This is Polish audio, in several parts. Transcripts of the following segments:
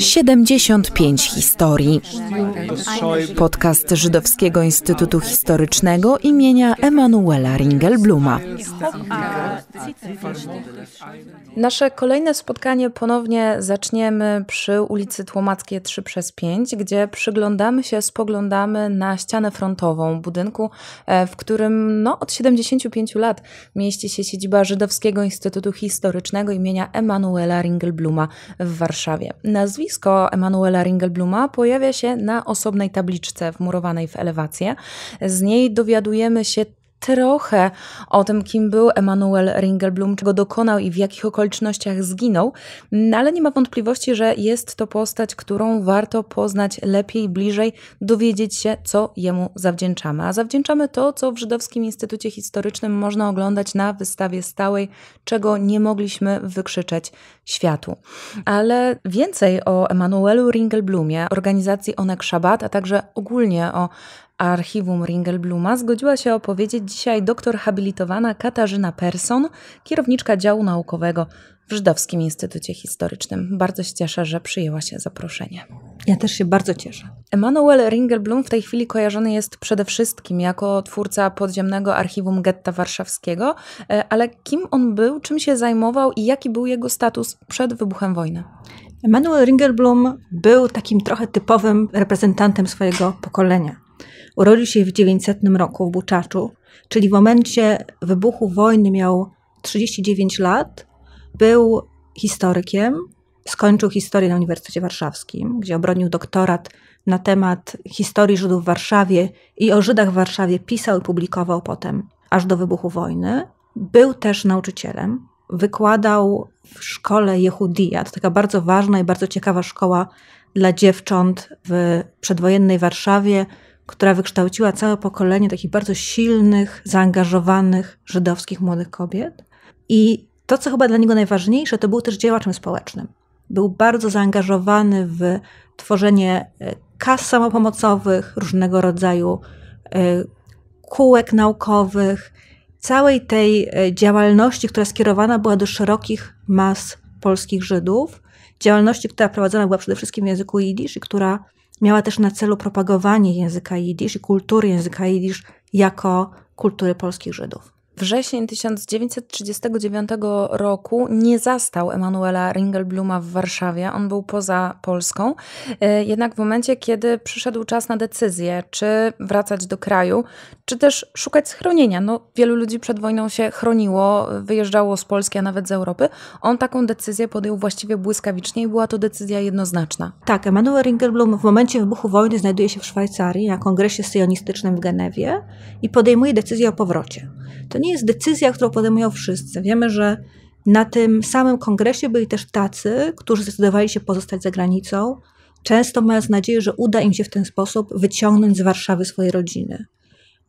75 historii. Podcast Żydowskiego Instytutu Historycznego imienia Emanuela Ringelbluma. Nasze kolejne spotkanie ponownie zaczniemy przy ulicy Tłomackiej 3 przez 5, gdzie przyglądamy się, spoglądamy na ścianę frontową budynku, e, w którym no, od 75 lat mieści się siedziba Żydowskiego Instytutu Historycznego Historycznego imienia Emanuela Ringelbluma w Warszawie. Nazwisko Emanuela Ringelbluma pojawia się na osobnej tabliczce wmurowanej w elewację. Z niej dowiadujemy się trochę o tym, kim był Emanuel Ringelblum, czego dokonał i w jakich okolicznościach zginął, no, ale nie ma wątpliwości, że jest to postać, którą warto poznać lepiej, bliżej, dowiedzieć się, co jemu zawdzięczamy. A zawdzięczamy to, co w Żydowskim Instytucie Historycznym można oglądać na wystawie stałej, czego nie mogliśmy wykrzyczeć światu. Ale więcej o Emanuelu Ringelblumie, organizacji Onek Szabat, a także ogólnie o Archiwum Ringelbluma zgodziła się opowiedzieć dzisiaj doktor habilitowana Katarzyna Persson, kierowniczka działu naukowego w Żydowskim Instytucie Historycznym. Bardzo się cieszę, że przyjęła się zaproszenie. Ja też się bardzo cieszę. Emanuel Ringelblum w tej chwili kojarzony jest przede wszystkim jako twórca podziemnego archiwum getta warszawskiego, e, ale kim on był, czym się zajmował i jaki był jego status przed wybuchem wojny? Emanuel Ringelblum był takim trochę typowym reprezentantem swojego pokolenia. Urodził się w 900 roku w Buczaczu, czyli w momencie wybuchu wojny miał 39 lat, był historykiem, skończył historię na Uniwersytecie Warszawskim, gdzie obronił doktorat na temat historii Żydów w Warszawie i o Żydach w Warszawie pisał i publikował potem, aż do wybuchu wojny. Był też nauczycielem, wykładał w szkole Jehudia, to taka bardzo ważna i bardzo ciekawa szkoła dla dziewcząt w przedwojennej Warszawie, która wykształciła całe pokolenie takich bardzo silnych, zaangażowanych żydowskich młodych kobiet. I to, co chyba dla niego najważniejsze, to był też działaczem społecznym. Był bardzo zaangażowany w tworzenie e, kas samopomocowych, różnego rodzaju e, kółek naukowych, całej tej e, działalności, która skierowana była do szerokich mas polskich Żydów, działalności, która prowadzona była przede wszystkim w języku jidysz i która Miała też na celu propagowanie języka jidysz i kultury języka jidysz jako kultury polskich Żydów. Wrzesień 1939 roku nie zastał Emanuela Ringelbluma w Warszawie. On był poza Polską. E, jednak w momencie, kiedy przyszedł czas na decyzję, czy wracać do kraju, czy też szukać schronienia, no, wielu ludzi przed wojną się chroniło, wyjeżdżało z Polski, a nawet z Europy, on taką decyzję podjął właściwie błyskawicznie i była to decyzja jednoznaczna. Tak, Emanuel Ringelblum w momencie wybuchu wojny znajduje się w Szwajcarii na kongresie syjonistycznym w Genewie i podejmuje decyzję o powrocie. To nie jest decyzja, którą podejmują wszyscy. Wiemy, że na tym samym kongresie byli też tacy, którzy zdecydowali się pozostać za granicą, często mając nadzieję, że uda im się w ten sposób wyciągnąć z Warszawy swoje rodziny.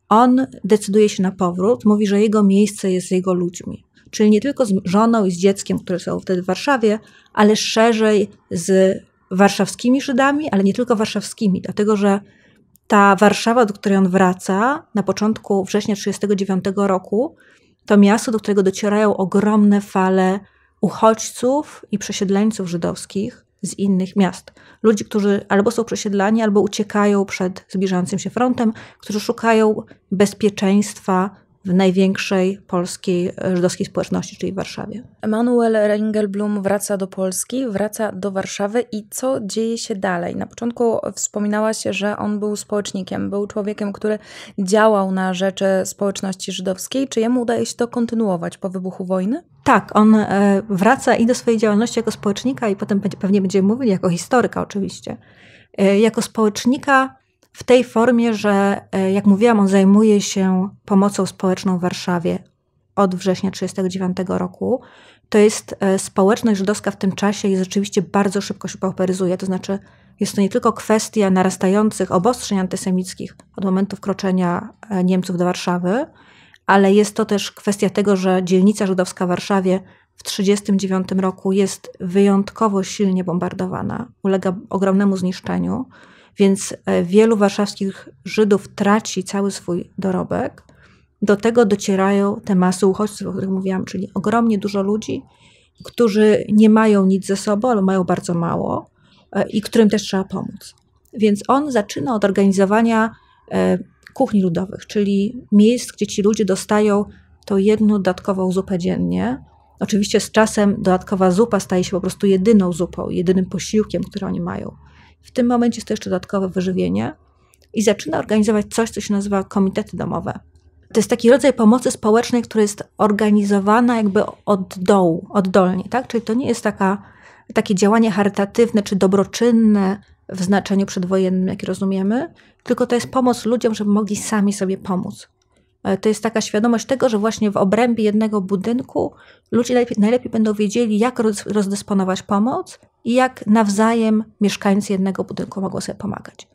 On decyduje się na powrót, mówi, że jego miejsce jest z jego ludźmi. Czyli nie tylko z żoną i z dzieckiem, które są wtedy w Warszawie, ale szerzej z warszawskimi Żydami, ale nie tylko warszawskimi, dlatego że ta Warszawa, do której on wraca na początku września 1939 roku, to miasto, do którego docierają ogromne fale uchodźców i przesiedleńców żydowskich z innych miast. Ludzi, którzy albo są przesiedlani, albo uciekają przed zbliżającym się frontem, którzy szukają bezpieczeństwa w największej polskiej e, żydowskiej społeczności, czyli w Warszawie. Emanuel Ringelblum wraca do Polski, wraca do Warszawy i co dzieje się dalej? Na początku wspominałaś, że on był społecznikiem, był człowiekiem, który działał na rzecz e, społeczności żydowskiej. Czy jemu udaje się to kontynuować po wybuchu wojny? Tak, on e, wraca i do swojej działalności jako społecznika i potem pewnie będziemy mówili jako historyka oczywiście. Jako społecznika w tej formie, że e, jak mówiłam, on zajmuje się pomocą społeczną w Warszawie od września 1939 roku. To jest e, społeczność żydowska w tym czasie i rzeczywiście bardzo szybko się pauperyzuje. To znaczy, jest to nie tylko kwestia narastających obostrzeń antysemickich od momentu wkroczenia e, Niemców do Warszawy, ale jest to też kwestia tego, że dzielnica żydowska w Warszawie w 1939 roku jest wyjątkowo silnie bombardowana, ulega ogromnemu zniszczeniu. Więc e, wielu warszawskich Żydów traci cały swój dorobek. Do tego docierają te masy uchodźców, o których mówiłam, czyli ogromnie dużo ludzi, którzy nie mają nic ze sobą, ale mają bardzo mało e, i którym też trzeba pomóc. Więc on zaczyna od organizowania e, kuchni ludowych, czyli miejsc, gdzie ci ludzie dostają tą jedną dodatkową zupę dziennie. Oczywiście z czasem dodatkowa zupa staje się po prostu jedyną zupą, jedynym posiłkiem, który oni mają. W tym momencie jest to jeszcze dodatkowe wyżywienie i zaczyna organizować coś, co się nazywa komitety domowe. To jest taki rodzaj pomocy społecznej, która jest organizowana jakby od dołu, oddolnie, tak? Czyli to nie jest taka, takie działanie charytatywne czy dobroczynne w znaczeniu przedwojennym, jakie rozumiemy, tylko to jest pomoc ludziom, żeby mogli sami sobie pomóc. E, to jest taka świadomość tego, że właśnie w obrębie jednego budynku ludzie najlepiej, najlepiej będą wiedzieli, jak rozdysponować pomoc i jak nawzajem mieszkańcy jednego budynku mogą sobie pomagać.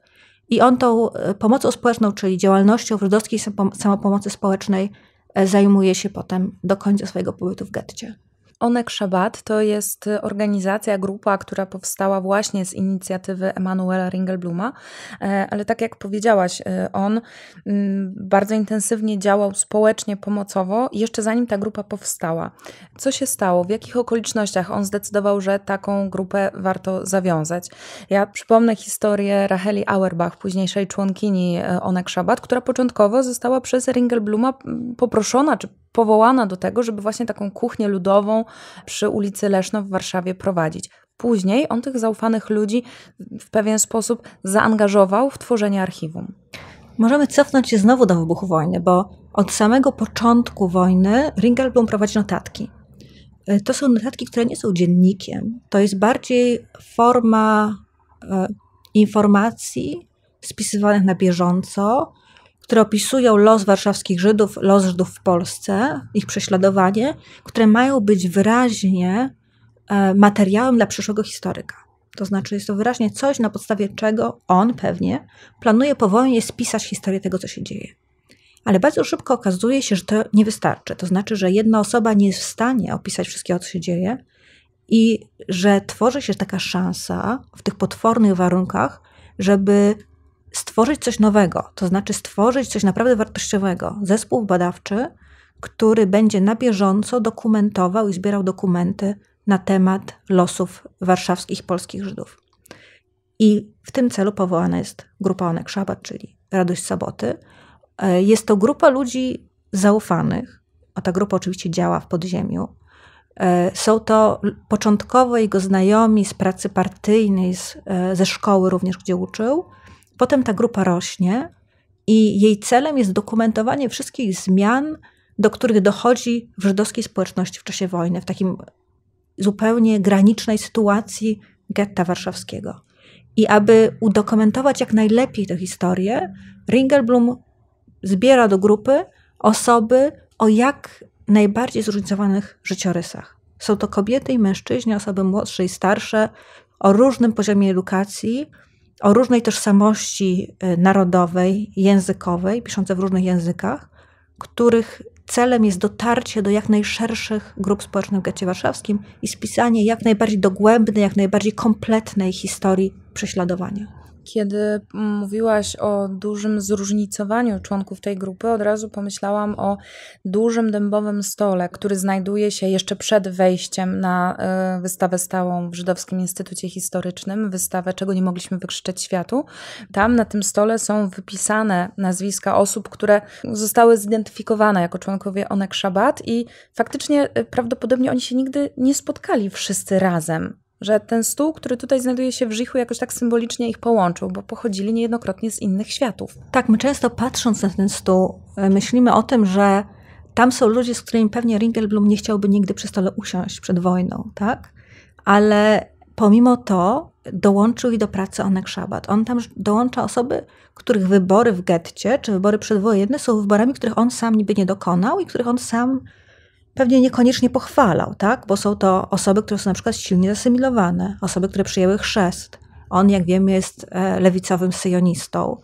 I on tą e, pomocą społeczną, czyli działalnością wródowskiej samopomocy społecznej, e, zajmuje się potem do końca swojego pobytu w getcie. Onek Szabat to jest y, organizacja, grupa, która powstała właśnie z inicjatywy Emanuela Ringelbluma, e, ale tak jak powiedziałaś, y, on mm, bardzo intensywnie działał społecznie, pomocowo, jeszcze zanim ta grupa powstała. Co się stało? W jakich okolicznościach on zdecydował, że taką grupę warto zawiązać? Ja przypomnę historię Racheli Auerbach, późniejszej członkini y, Onek Szabat, która początkowo została przez Ringelbluma mm, poproszona, czy powołana do tego, żeby właśnie taką kuchnię ludową przy ulicy Leszno w Warszawie prowadzić. Później on tych zaufanych ludzi w pewien sposób zaangażował w tworzenie archiwum. Możemy cofnąć się znowu do wybuchu wojny, bo od samego początku wojny Ringelblum prowadzi notatki. Y, to są notatki, które nie są dziennikiem. To jest bardziej forma e, informacji spisywanych na bieżąco, które opisują los warszawskich Żydów, los Żydów w Polsce, ich prześladowanie, które mają być wyraźnie e, materiałem dla przyszłego historyka. To znaczy, jest to wyraźnie coś, na podstawie czego on pewnie planuje po wojnie spisać historię tego, co się dzieje. Ale bardzo szybko okazuje się, że to nie wystarczy. To znaczy, że jedna osoba nie jest w stanie opisać wszystkiego, co się dzieje, i że tworzy się taka szansa w tych potwornych warunkach, żeby stworzyć coś nowego, to znaczy stworzyć coś naprawdę wartościowego. Zespół badawczy, który będzie na bieżąco dokumentował i zbierał dokumenty na temat losów warszawskich polskich Żydów. I w tym celu powołana jest grupa Onek Szabat, czyli Radość Soboty. E, jest to grupa ludzi zaufanych, a ta grupa oczywiście działa w podziemiu. E, są to początkowo jego znajomi z pracy partyjnej, z, e, ze szkoły również, gdzie uczył, Potem ta grupa rośnie i jej celem jest dokumentowanie wszystkich zmian, do których dochodzi w żydowskiej społeczności w czasie wojny, w takim zupełnie granicznej sytuacji getta warszawskiego. I aby udokumentować jak najlepiej tę historię, Ringelblum zbiera do grupy osoby o jak najbardziej zróżnicowanych życiorysach. Są to kobiety i mężczyźni, osoby młodsze i starsze, o różnym poziomie edukacji, o różnej tożsamości y, narodowej, językowej, piszące w różnych językach, których celem jest dotarcie do jak najszerszych grup społecznych w getcie warszawskim i spisanie jak najbardziej dogłębnej, jak najbardziej kompletnej historii prześladowania. Kiedy mówiłaś o dużym zróżnicowaniu członków tej grupy, od razu pomyślałam o dużym dębowym stole, który znajduje się jeszcze przed wejściem na y, wystawę stałą w Żydowskim Instytucie Historycznym, wystawę Czego nie mogliśmy wykrzyczeć światu. Tam na tym stole są wypisane nazwiska osób, które zostały zidentyfikowane jako członkowie Onek Szabat i faktycznie y, prawdopodobnie oni się nigdy nie spotkali wszyscy razem że ten stół, który tutaj znajduje się w Żichu, jakoś tak symbolicznie ich połączył, bo pochodzili niejednokrotnie z innych światów. Tak, my często patrząc na ten stół, e, myślimy o tym, że tam są ludzie, z którymi pewnie Ringelblum nie chciałby nigdy przy stole usiąść przed wojną, tak? Ale pomimo to dołączył ich do pracy Onek Szabat. On tam dołącza osoby, których wybory w getcie, czy wybory przedwojenne są wyborami, których on sam niby nie dokonał i których on sam pewnie niekoniecznie pochwalał, tak? bo są to osoby, które są na przykład silnie zasymilowane, osoby, które przyjęły chrzest. On, jak wiemy, jest e, lewicowym syjonistą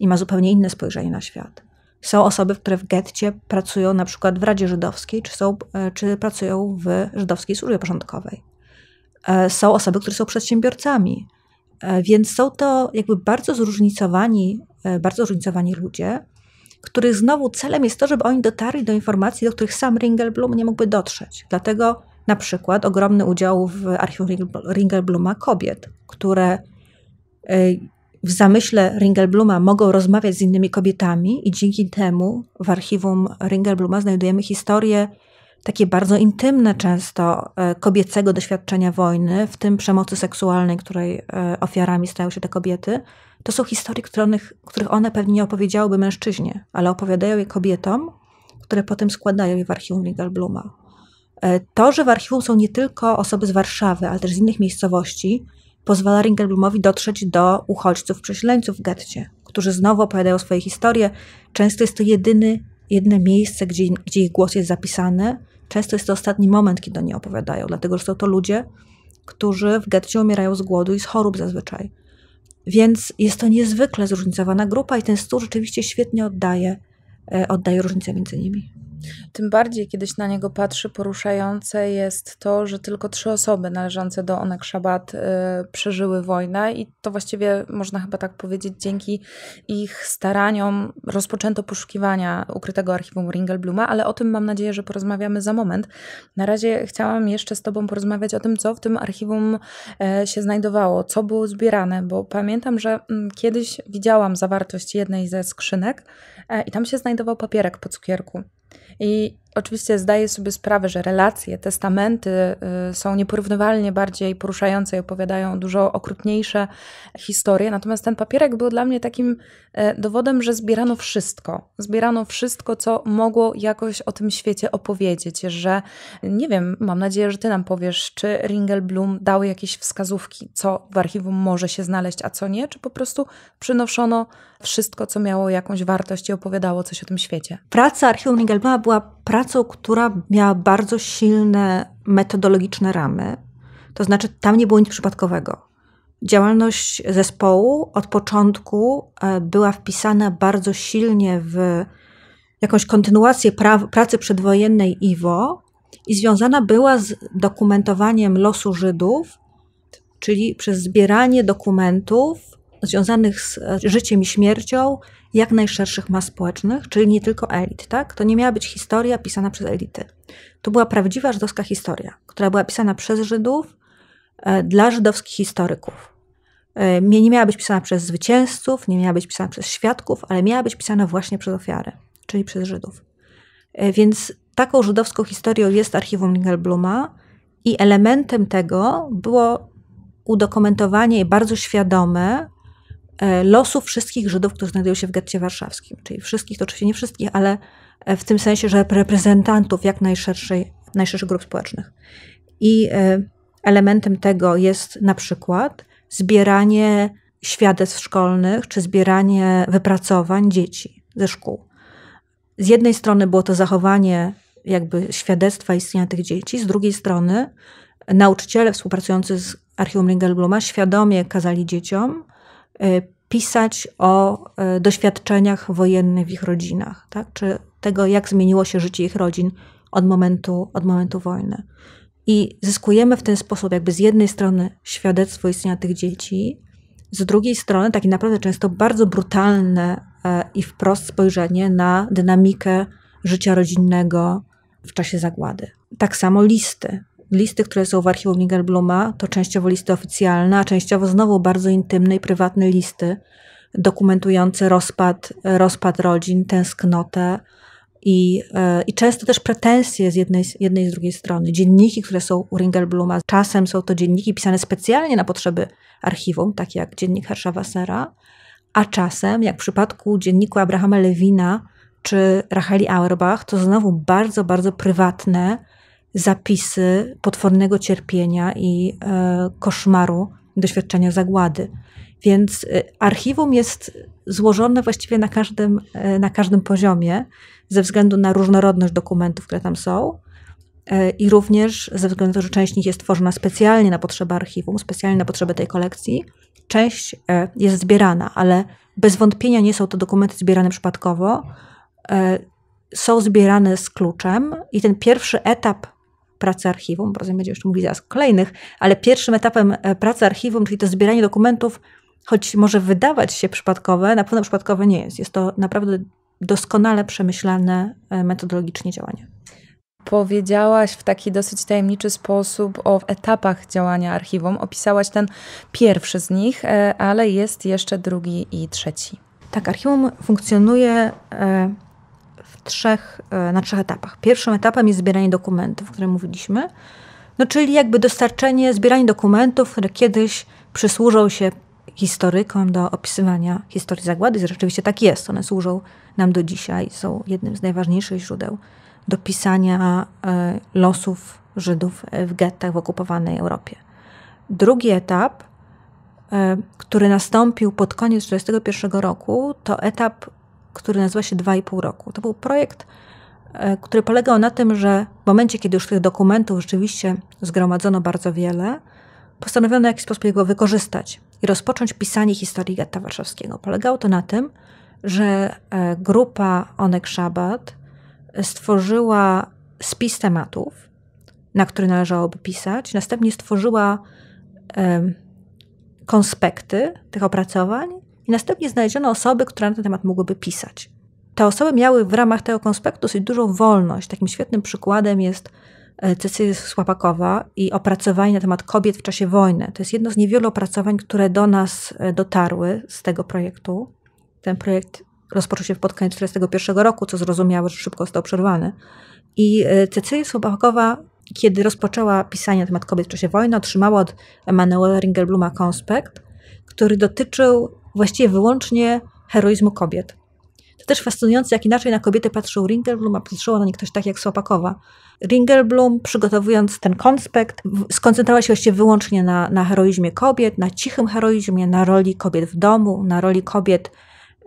i ma zupełnie inne spojrzenie na świat. Są osoby, które w getcie pracują na przykład w Radzie Żydowskiej, czy, są, e, czy pracują w Żydowskiej Służbie Porządkowej. E, są osoby, które są przedsiębiorcami. Więc są to jakby bardzo zróżnicowani, bardzo zróżnicowani ludzie, których znowu celem jest to, żeby oni dotarli do informacji, do których sam Ringelblum nie mógłby dotrzeć. Dlatego na przykład ogromny udział w archiwum Ringelbluma kobiet, które y, w zamyśle Ringelbluma mogą rozmawiać z innymi kobietami i dzięki temu w archiwum Ringelbluma znajdujemy historię takie bardzo intymne często e, kobiecego doświadczenia wojny, w tym przemocy seksualnej, której e, ofiarami stają się te kobiety, to są historie, których, których one pewnie nie opowiedziałyby mężczyźnie, ale opowiadają je kobietom, które potem składają je w archiwum Legal Bluma. E, to, że w archiwum są nie tylko osoby z Warszawy, ale też z innych miejscowości, pozwala Ringelblumowi dotrzeć do uchodźców, prześleńców w getcie, którzy znowu opowiadają swoje historie. Często jest to jedyny, jedyne miejsce, gdzie, gdzie ich głos jest zapisany, Często jest to ostatni moment, kiedy oni opowiadają, dlatego że są to ludzie, którzy w getcie umierają z głodu i z chorób zazwyczaj. Więc jest to niezwykle zróżnicowana grupa i ten stół rzeczywiście świetnie oddaje, e, oddaje różnicę między nimi. Tym bardziej, kiedyś na niego patrzy, poruszające jest to, że tylko trzy osoby należące do Onek Szabat y, przeżyły wojnę i to właściwie można chyba tak powiedzieć, dzięki ich staraniom rozpoczęto poszukiwania ukrytego archiwum Ringelbluma, ale o tym mam nadzieję, że porozmawiamy za moment. Na razie chciałam jeszcze z Tobą porozmawiać o tym, co w tym archiwum e, się znajdowało, co było zbierane, bo pamiętam, że mm, kiedyś widziałam zawartość jednej ze skrzynek e, i tam się znajdował papierek po cukierku. Et Oczywiście zdaję sobie sprawę, że relacje, testamenty y, są nieporównywalnie bardziej poruszające i opowiadają dużo okrutniejsze historie. Natomiast ten papierek był dla mnie takim y, dowodem, że zbierano wszystko. Zbierano wszystko, co mogło jakoś o tym świecie opowiedzieć. Że nie wiem, mam nadzieję, że ty nam powiesz, czy Ringelblum dał jakieś wskazówki, co w archiwum może się znaleźć, a co nie, czy po prostu przynoszono wszystko, co miało jakąś wartość i opowiadało coś o tym świecie. Praca archiwum Ringelbluma była pracą pracą, która miała bardzo silne metodologiczne ramy. To znaczy, tam nie było nic przypadkowego. Działalność zespołu od początku e, była wpisana bardzo silnie w jakąś kontynuację pra pracy przedwojennej IWO i związana była z dokumentowaniem losu Żydów, czyli przez zbieranie dokumentów związanych z e, życiem i śmiercią jak najszerszych mas społecznych, czyli nie tylko elit, tak? To nie miała być historia pisana przez elity. To była prawdziwa żydowska historia, która była pisana przez Żydów e, dla żydowskich historyków. E, nie miała być pisana przez zwycięzców, nie miała być pisana przez świadków, ale miała być pisana właśnie przez ofiary, czyli przez Żydów. E, więc taką żydowską historią jest archiwum Bluma i elementem tego było udokumentowanie i bardzo świadome E, losu wszystkich Żydów, którzy znajdują się w getcie warszawskim. Czyli wszystkich, to oczywiście nie wszystkich, ale e, w tym sensie, że reprezentantów jak najszerszej, najszerszych grup społecznych. I e, elementem tego jest na przykład zbieranie świadectw szkolnych, czy zbieranie wypracowań dzieci ze szkół. Z jednej strony było to zachowanie jakby świadectwa istnienia tych dzieci, z drugiej strony nauczyciele współpracujący z Archiwum Ringelbluma świadomie kazali dzieciom E, pisać o e, doświadczeniach wojennych w ich rodzinach, tak? czy tego, jak zmieniło się życie ich rodzin od momentu, od momentu wojny. I zyskujemy w ten sposób, jakby z jednej strony świadectwo istnienia tych dzieci, z drugiej strony takie naprawdę często bardzo brutalne e, i wprost spojrzenie na dynamikę życia rodzinnego w czasie zagłady. Tak samo listy, listy, które są w archiwum Ringelbluma, to częściowo listy oficjalne, a częściowo znowu bardzo intymne i prywatne listy dokumentujące rozpad, rozpad rodzin, tęsknotę i, e, i często też pretensje z jednej, jednej i z drugiej strony. Dzienniki, które są u Ringelbluma, czasem są to dzienniki pisane specjalnie na potrzeby archiwum, takie jak dziennik Hersha Wassera, a czasem, jak w przypadku dzienniku Abrahama Lewina czy Racheli Auerbach, to znowu bardzo, bardzo prywatne, zapisy potwornego cierpienia i e, koszmaru doświadczenia zagłady. Więc e, archiwum jest złożone właściwie na każdym, e, na każdym poziomie, ze względu na różnorodność dokumentów, które tam są, i również ze względu na to, że część nich jest tworzona specjalnie na potrzeby archiwum, specjalnie na potrzeby tej kolekcji, część jest zbierana, ale bez wątpienia nie są to dokumenty zbierane przypadkowo. Są zbierane z kluczem, i ten pierwszy etap pracy archiwum, bo rozumiem, będziemy jeszcze mówili zaraz o kolejnych, ale pierwszym etapem e, pracy archiwum, czyli to zbieranie dokumentów, choć może wydawać się przypadkowe, na pewno przypadkowe nie jest. Jest to naprawdę doskonale przemyślane e, metodologicznie działanie. Powiedziałaś w taki dosyć tajemniczy sposób o etapach działania archiwum. Opisałaś ten pierwszy z nich, e, ale jest jeszcze drugi i trzeci. Tak, archiwum funkcjonuje trzech, e, na trzech etapach. Pierwszym etapem jest zbieranie dokumentów, o którym mówiliśmy, no czyli jakby dostarczenie, zbieranie dokumentów, które kiedyś przysłużą się historykom do opisywania historii zagłady. Rzeczywiście tak jest, one służą nam do dzisiaj, są jednym z najważniejszych źródeł do pisania e, losów Żydów w gettach w okupowanej Europie. Drugi etap, e, który nastąpił pod koniec 1941 roku, to etap który nazywa się 2,5 roku. To był projekt, e, który polegał na tym, że w momencie, kiedy już tych dokumentów rzeczywiście zgromadzono bardzo wiele, postanowiono w jakiś sposób jego wykorzystać i rozpocząć pisanie historii getta warszawskiego. Polegało to na tym, że e, grupa Onek Szabat stworzyła spis tematów, na który należałoby pisać, następnie stworzyła konspekty tych opracowań i następnie znaleziono osoby, które na ten temat mogłyby pisać. Te osoby miały w ramach tego konspektu dosyć dużą wolność. Takim świetnym przykładem jest e, Cecylia Słapakowa i opracowanie na temat kobiet w czasie wojny. To jest jedno z niewielu opracowań, które do nas e, dotarły z tego projektu. Ten projekt rozpoczął się pod koniec 1941 roku, co zrozumiałe, że szybko został przerwany. I e, Cecylia Słapakowa, kiedy rozpoczęła pisanie na temat kobiet w czasie wojny, otrzymała od Emanuela Ringelbluma konspekt, który dotyczył właściwie wyłącznie heroizmu kobiet. To też fascynujące, jak inaczej na kobiety patrzył Ringelblum, a patrzyło na nie ktoś tak jak Słopakowa. Ringelblum, przygotowując ten konspekt, skoncentrowała się właściwie wyłącznie na, na heroizmie kobiet, na cichym heroizmie, na roli kobiet w domu, na roli kobiet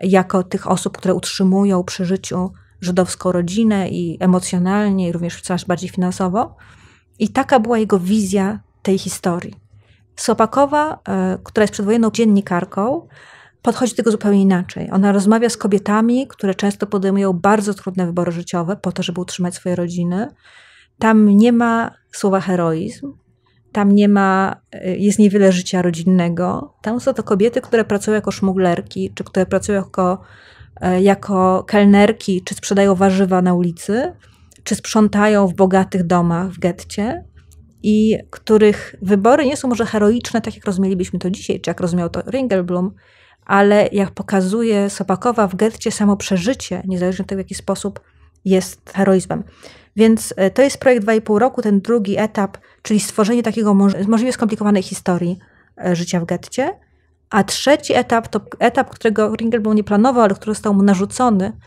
jako tych osób, które utrzymują przy życiu żydowską rodzinę i emocjonalnie, i również coraz bardziej finansowo. I taka była jego wizja tej historii. Słopakowa, e, która jest przedwojenną dziennikarką, podchodzi do tego zupełnie inaczej. Ona rozmawia z kobietami, które często podejmują bardzo trudne wybory życiowe po to, żeby utrzymać swoje rodziny. Tam nie ma słowa heroizm, tam nie ma, y, jest niewiele życia rodzinnego. Tam są to kobiety, które pracują jako szmuglerki, czy które pracują jako, e, jako kelnerki, czy sprzedają warzywa na ulicy, czy sprzątają w bogatych domach w getcie i których wybory nie są może heroiczne, tak jak rozumielibyśmy to dzisiaj, czy jak rozumiał to Ringelblum, ale jak pokazuje Sobakowa, w getcie samo przeżycie, niezależnie od tego, w jaki sposób jest heroizmem. Więc e, to jest projekt 2,5 roku, ten drugi etap, czyli stworzenie takiego możliwie skomplikowanej historii e, życia w getcie. A trzeci etap to etap, którego Ringel nie planował, ale który został mu narzucony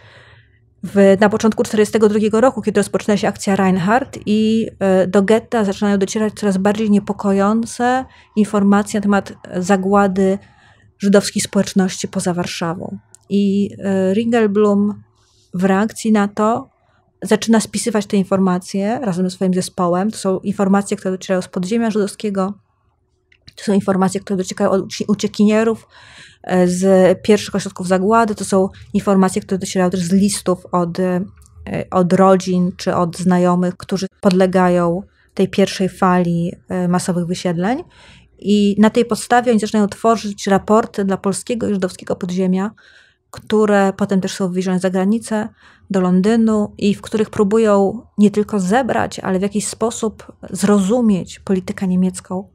w, na początku 1942 roku, kiedy rozpoczyna się akcja Reinhardt i e, do getta zaczynają docierać coraz bardziej niepokojące informacje na temat zagłady żydowskiej społeczności poza Warszawą. I e, Ringelblum w reakcji na to zaczyna spisywać te informacje razem ze swoim zespołem. To są informacje, które docierają z podziemia żydowskiego, to są informacje, które docierają od uciekinierów e, z pierwszych ośrodków zagłady, to są informacje, które docierają też z listów od, e, od rodzin czy od znajomych, którzy podlegają tej pierwszej fali masowych wysiedleń. I na tej podstawie oni zaczynają tworzyć raporty dla polskiego i żydowskiego podziemia, które potem też są wywiezione za granicę, do Londynu i w których próbują nie tylko zebrać, ale w jakiś sposób zrozumieć politykę niemiecką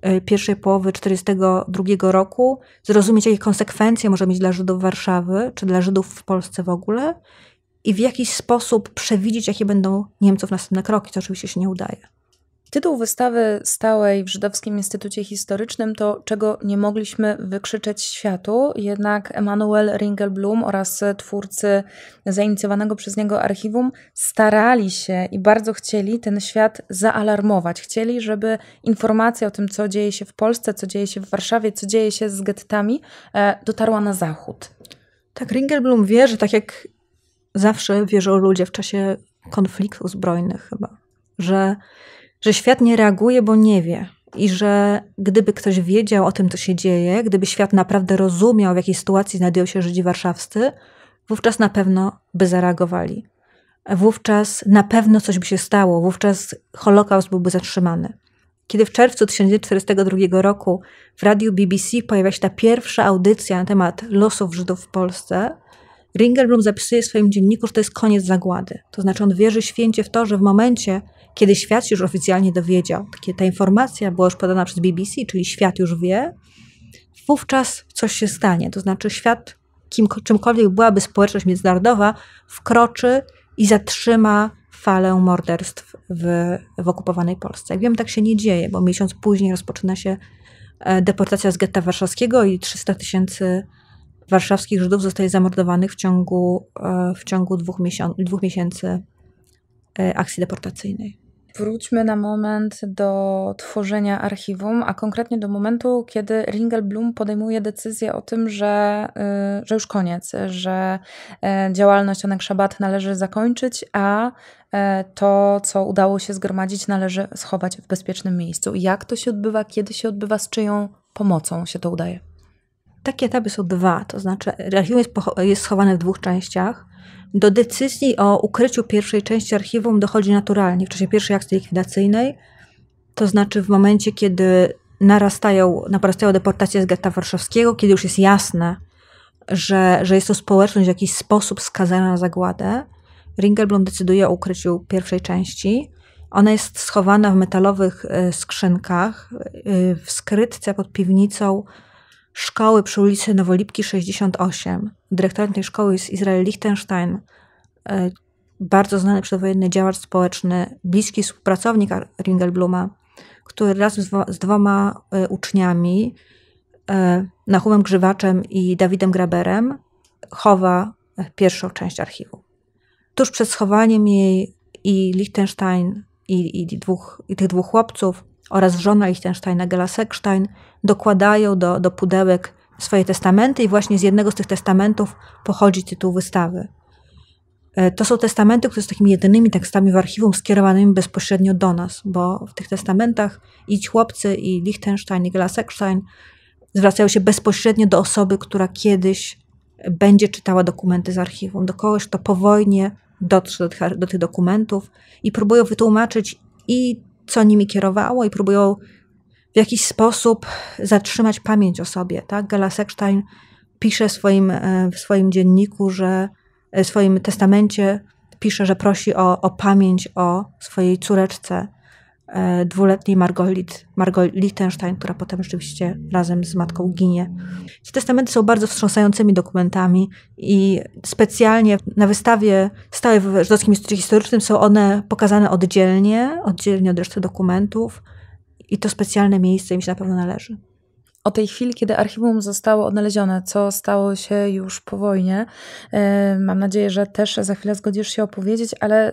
e, pierwszej połowy 1942 roku, zrozumieć, jakie konsekwencje może mieć dla Żydów Warszawy, czy dla Żydów w Polsce w ogóle, i w jakiś sposób przewidzieć, jakie będą Niemców następne kroki. co oczywiście się nie udaje. Tytuł wystawy stałej w Żydowskim Instytucie Historycznym to Czego nie mogliśmy wykrzyczeć światu, jednak Emanuel Ringelblum oraz twórcy zainicjowanego przez niego archiwum starali się i bardzo chcieli ten świat zaalarmować. Chcieli, żeby informacja o tym, co dzieje się w Polsce, co dzieje się w Warszawie, co dzieje się z gettami, e, dotarła na zachód. Tak, Ringelblum wie, że tak jak zawsze wierzą ludzie w czasie konfliktów zbrojnych chyba, że że świat nie reaguje, bo nie wie. I że gdyby ktoś wiedział o tym, co się dzieje, gdyby świat naprawdę rozumiał, w jakiej sytuacji znajdują się Żydzi warszawscy, wówczas na pewno by zareagowali. Wówczas na pewno coś by się stało, wówczas Holokaust byłby zatrzymany. Kiedy w czerwcu 1942 roku w radiu BBC pojawia się ta pierwsza audycja na temat losów Żydów w Polsce, Ringelblum zapisuje w swoim dzienniku, że to jest koniec zagłady. To znaczy on wierzy święcie w to, że w momencie, kiedy świat się już oficjalnie dowiedział, kiedy ta informacja była już podana przez BBC, czyli świat już wie, wówczas coś się stanie. To znaczy świat, kim, czymkolwiek byłaby społeczność międzynarodowa, wkroczy i zatrzyma falę morderstw w, w okupowanej Polsce. Jak wiem, tak się nie dzieje, bo miesiąc później rozpoczyna się e, deportacja z getta warszawskiego i 300 tysięcy warszawskich Żydów zostaje zamordowanych w ciągu, e, w ciągu dwóch, dwóch miesięcy E, akcji deportacyjnej. Wróćmy na moment do tworzenia archiwum, a konkretnie do momentu, kiedy Ringelblum podejmuje decyzję o tym, że, y, że już koniec, że e, działalność Onek Szabat należy zakończyć, a e, to, co udało się zgromadzić, należy schować w bezpiecznym miejscu. Jak to się odbywa, kiedy się odbywa, z czyją pomocą się to udaje? Takie etapy są dwa, to znaczy archiwum jest, jest schowane w dwóch częściach – do decyzji o ukryciu pierwszej części archiwum dochodzi naturalnie w czasie pierwszej akcji likwidacyjnej, to znaczy w momencie, kiedy narastają, narastają deportacje z getta warszawskiego, kiedy już jest jasne, że, że jest to społeczność w jakiś sposób skazana na zagładę, Ringelblum decyduje o ukryciu pierwszej części. Ona jest schowana w metalowych y, skrzynkach, y, w skrytce pod piwnicą szkoły przy ulicy Nowolipki 68. Dyrektorem tej szkoły jest Izrael Liechtenstein, e, bardzo znany przedwojenny działacz społeczny, bliski współpracownik Ringelbluma, który razem z dwoma e, uczniami, e, Nachumem Grzywaczem i Dawidem Graberem, chowa pierwszą część archiwum. Tuż przed schowaniem jej i Liechtenstein i, i, dwóch, i tych dwóch chłopców oraz żona Liechtensteina Gela Sekstein dokładają do, do pudełek swoje testamenty i właśnie z jednego z tych testamentów pochodzi tytuł wystawy. E, to są testamenty, które są takimi jedynymi tekstami w archiwum skierowanymi bezpośrednio do nas, bo w tych testamentach i chłopcy, i Liechtenstein, i Gela Sekstein zwracają się bezpośrednio do osoby, która kiedyś będzie czytała dokumenty z archiwum, do kogoś, kto po wojnie dotrze do tych, do tych dokumentów i próbują wytłumaczyć i co nimi kierowało i próbują w jakiś sposób zatrzymać pamięć o sobie. Tak? Gela Sekstein pisze w swoim, e, w swoim dzienniku, że e, w swoim testamencie pisze, że prosi o, o pamięć o swojej córeczce, E, dwuletniej Margolit, Margolit Liechtenstein, która potem rzeczywiście razem z matką ginie. Te testamenty są bardzo wstrząsającymi dokumentami i specjalnie na wystawie stałej w Żydowskim Instytucie Historycznym są one pokazane oddzielnie, oddzielnie od reszty dokumentów i to specjalne miejsce im się na pewno należy o tej chwili, kiedy archiwum zostało odnalezione, co stało się już po wojnie. E, mam nadzieję, że też za chwilę zgodzisz się opowiedzieć, ale e,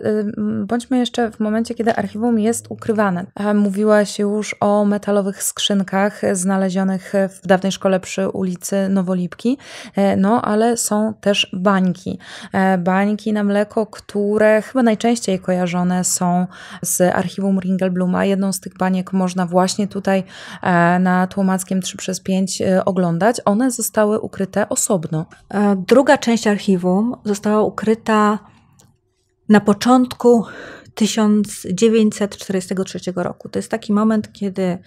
bądźmy jeszcze w momencie, kiedy archiwum jest ukrywane. Mówiłaś już o metalowych skrzynkach znalezionych w dawnej szkole przy ulicy Nowolipki, e, no ale są też bańki. Bańki na mleko, które chyba najczęściej kojarzone są z archiwum Ringelbluma. Jedną z tych baniek można właśnie tutaj na Tłomackiem 3 przez pięć e, oglądać, one zostały ukryte osobno. E, druga część archiwum została ukryta na początku 1943 roku. To jest taki moment, kiedy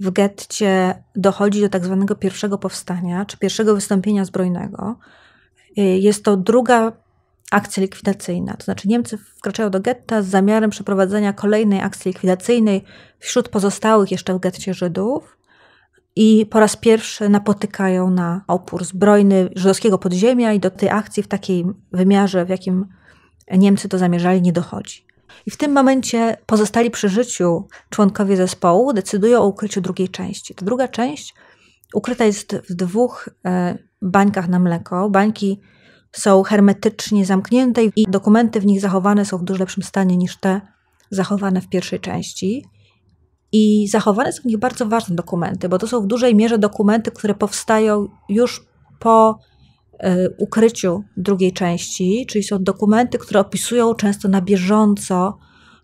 w getcie dochodzi do tak zwanego pierwszego powstania, czy pierwszego wystąpienia zbrojnego. E, jest to druga akcja likwidacyjna, to znaczy Niemcy wkraczają do getta z zamiarem przeprowadzenia kolejnej akcji likwidacyjnej wśród pozostałych jeszcze w getcie Żydów i po raz pierwszy napotykają na opór zbrojny żydowskiego podziemia i do tej akcji w takim wymiarze, w jakim Niemcy to zamierzali, nie dochodzi. I w tym momencie pozostali przy życiu członkowie zespołu decydują o ukryciu drugiej części. Ta druga część ukryta jest w dwóch e, bańkach na mleko. Bańki są hermetycznie zamknięte i dokumenty w nich zachowane są w dużo lepszym stanie niż te zachowane w pierwszej części. I zachowane są w nich bardzo ważne dokumenty, bo to są w dużej mierze dokumenty, które powstają już po e, ukryciu drugiej części, czyli są dokumenty, które opisują często na bieżąco,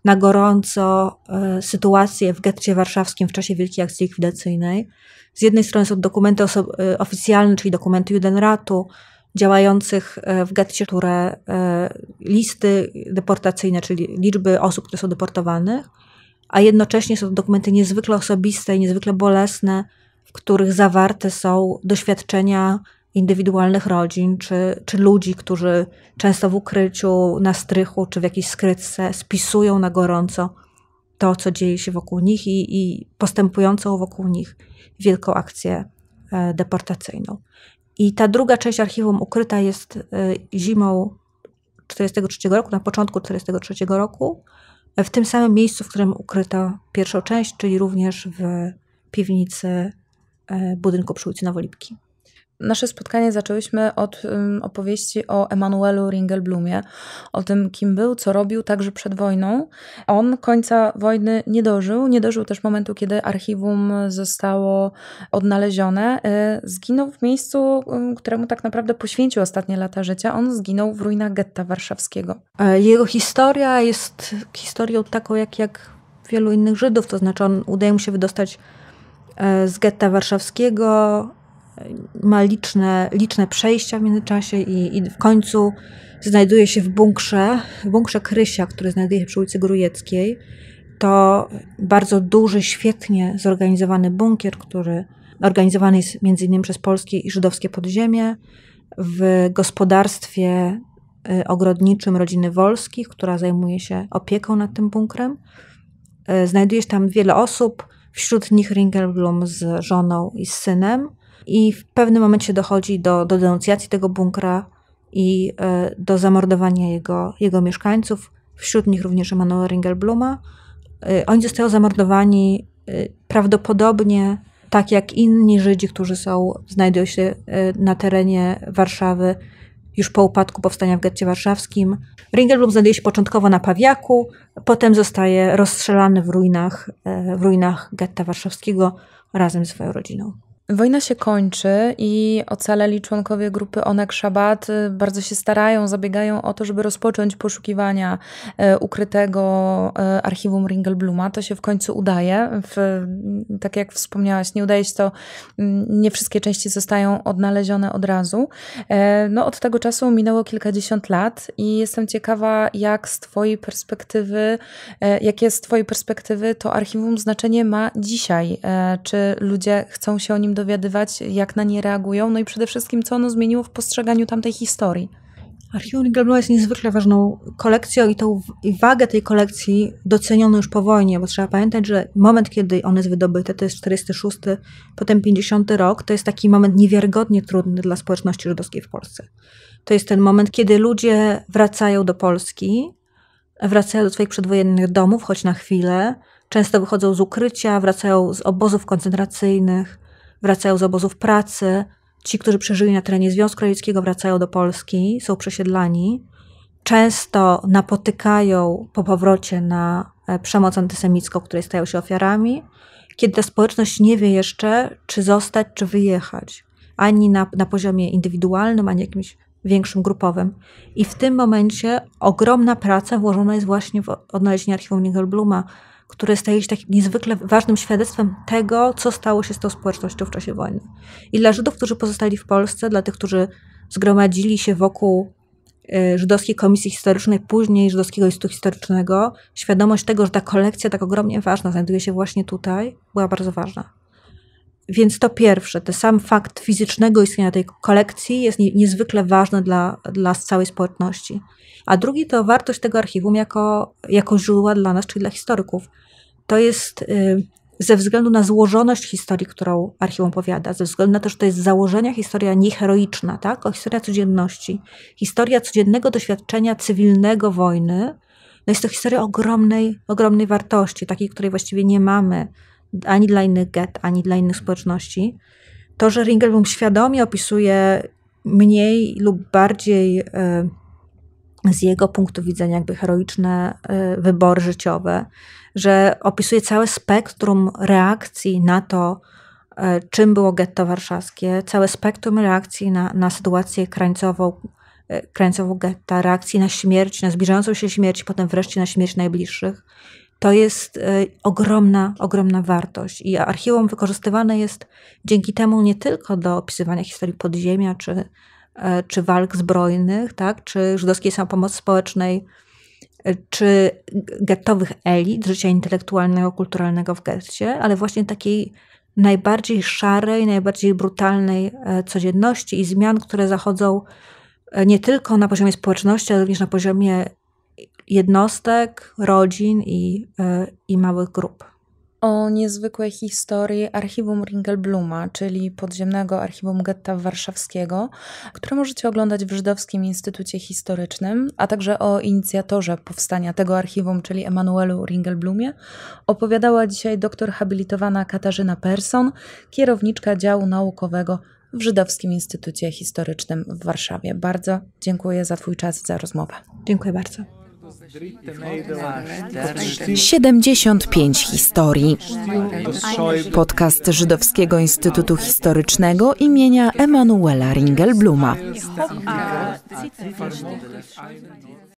na gorąco e, sytuację w getcie warszawskim w czasie Wielkiej Akcji Likwidacyjnej. Z jednej strony są dokumenty e, oficjalne, czyli dokumenty Judenratu, działających w getcie, które listy deportacyjne, czyli liczby osób, które są deportowanych, a jednocześnie są to dokumenty niezwykle osobiste i niezwykle bolesne, w których zawarte są doświadczenia indywidualnych rodzin czy, czy ludzi, którzy często w ukryciu, na strychu czy w jakiejś skrytce spisują na gorąco to, co dzieje się wokół nich i, i postępującą wokół nich wielką akcję e, deportacyjną. I ta druga część archiwum ukryta jest e, zimą 1943 roku, na początku 1943 roku w tym samym miejscu, w którym ukryto pierwszą część, czyli również w piwnicy e, budynku przy ulicy Nowolipki. Nasze spotkanie zaczęłyśmy od opowieści o Emanuelu Ringelblumie, o tym, kim był, co robił także przed wojną. On końca wojny nie dożył, nie dożył też momentu, kiedy archiwum zostało odnalezione. Y, zginął w miejscu, któremu tak naprawdę poświęcił ostatnie lata życia. On zginął w ruinach getta warszawskiego. E, jego historia jest historią taką, jak, jak wielu innych Żydów, to znaczy on udaje mu się wydostać e, z getta warszawskiego, ma liczne, liczne przejścia w międzyczasie i, i w końcu znajduje się w bunkrze, w bunkrze Krysia, który znajduje się przy ulicy Grujeckiej. To bardzo duży, świetnie zorganizowany bunkier, który organizowany jest między innymi przez polskie i żydowskie podziemie w gospodarstwie y, ogrodniczym rodziny Wolskich, która zajmuje się opieką nad tym bunkrem. Y, znajduje się tam wiele osób, wśród nich Ringelblum z żoną i z synem. I w pewnym momencie dochodzi do, do denuncjacji tego bunkra i e, do zamordowania jego, jego mieszkańców, wśród nich również Emanuela Ringelbluma. E, oni zostają zamordowani e, prawdopodobnie tak jak inni Żydzi, którzy są, znajdują się na terenie Warszawy już po upadku powstania w getcie warszawskim. Ringelblum znajduje się początkowo na Pawiaku, potem zostaje rozstrzelany w ruinach, w ruinach getta warszawskiego razem z swoją rodziną. Wojna się kończy i ocaleli członkowie grupy Onek Szabat y, bardzo się starają, zabiegają o to, żeby rozpocząć poszukiwania y, ukrytego y, archiwum Ringelbluma. To się w końcu udaje. W, tak jak wspomniałaś, nie udaje się to, nie wszystkie części zostają odnalezione od razu. E, no, od tego czasu minęło kilkadziesiąt lat i jestem ciekawa, jak z Twojej perspektywy, e, jakie z Twojej perspektywy to archiwum znaczenie ma dzisiaj? E, czy ludzie chcą się o nim dowiadywać, jak na nie reagują, no i przede wszystkim, co ono zmieniło w postrzeganiu tamtej historii. Archiwum Nigelbluma jest niezwykle ważną kolekcją i tą i wagę tej kolekcji doceniono już po wojnie, bo trzeba pamiętać, że moment, kiedy one jest wydobyte, to jest 46, potem 50 rok, to jest taki moment niewiarygodnie trudny dla społeczności żydowskiej w Polsce. To jest ten moment, kiedy ludzie wracają do Polski, wracają do swoich przedwojennych domów, choć na chwilę, często wychodzą z ukrycia, wracają z obozów koncentracyjnych, wracają z obozów pracy, ci, którzy przeżyli na terenie Związku Radzieckiego, wracają do Polski, są przesiedlani. Często napotykają po powrocie na e, przemoc antysemicką, której stają się ofiarami, kiedy ta społeczność nie wie jeszcze, czy zostać, czy wyjechać, ani na, na poziomie indywidualnym, ani jakimś większym, grupowym. I w tym momencie ogromna praca włożona jest właśnie w odnalezienie archiwum Nigel Bluma które staje się takim niezwykle ważnym świadectwem tego, co stało się z tą społecznością w czasie wojny. I dla Żydów, którzy pozostali w Polsce, dla tych, którzy zgromadzili się wokół y, Żydowskiej Komisji Historycznej, później Żydowskiego Instytutu Historycznego, świadomość tego, że ta kolekcja tak ogromnie ważna znajduje się właśnie tutaj, była bardzo ważna. Więc to pierwsze, ten sam fakt fizycznego istnienia tej kolekcji jest niezwykle ważny dla, dla całej społeczności. A drugi to wartość tego archiwum jako, jako źródła dla nas, czyli dla historyków. To jest y, ze względu na złożoność historii, którą archiwum opowiada, ze względu na to, że to jest założenia historia nieheroiczna, tak? o historia codzienności, historia codziennego doświadczenia cywilnego wojny, no jest to historia ogromnej, ogromnej wartości, takiej, której właściwie nie mamy ani dla innych get, ani dla innych społeczności. To, że Ringelblum świadomie opisuje mniej lub bardziej e, z jego punktu widzenia jakby heroiczne e, wybory życiowe, że opisuje całe spektrum reakcji na to, e, czym było getto warszawskie, całe spektrum reakcji na, na sytuację krańcową, krańcową getta, reakcji na śmierć, na zbliżającą się śmierć, potem wreszcie na śmierć najbliższych. To jest e, ogromna, ogromna wartość i archiwum wykorzystywane jest dzięki temu nie tylko do opisywania historii podziemia czy, e, czy walk zbrojnych, tak, czy żydowskiej samopomocy społecznej, e, czy gettowych elit, życia intelektualnego, kulturalnego w getcie, ale właśnie takiej najbardziej szarej, najbardziej brutalnej codzienności i zmian, które zachodzą nie tylko na poziomie społeczności, ale również na poziomie jednostek, rodzin i, e, i małych grup o niezwykłej historii archiwum Ringelbluma, czyli podziemnego archiwum getta warszawskiego, które możecie oglądać w Żydowskim Instytucie Historycznym, a także o inicjatorze powstania tego archiwum, czyli Emanuelu Ringelblumie, opowiadała dzisiaj doktor habilitowana Katarzyna Persson, kierowniczka działu naukowego w Żydowskim Instytucie Historycznym w Warszawie. Bardzo dziękuję za Twój czas i za rozmowę. Dziękuję bardzo. 75 historii. Podcast Żydowskiego Instytutu Historycznego imienia Emanuela Ringelbluma.